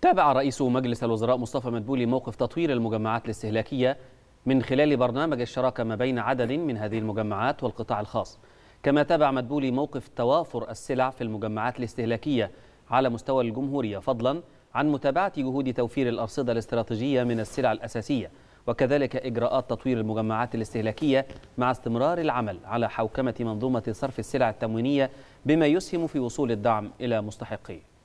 تابع رئيس مجلس الوزراء مصطفى مدبولي موقف تطوير المجمعات الاستهلاكية من خلال برنامج الشراكة ما بين عدد من هذه المجمعات والقطاع الخاص كما تابع مدبولي موقف توافر السلع في المجمعات الاستهلاكية على مستوى الجمهورية فضلا عن متابعة جهود توفير الأرصدة الاستراتيجية من السلع الأساسية وكذلك إجراءات تطوير المجمعات الاستهلاكية مع استمرار العمل على حوكمة منظومة صرف السلع التموينية بما يسهم في وصول الدعم إلى مستحقيه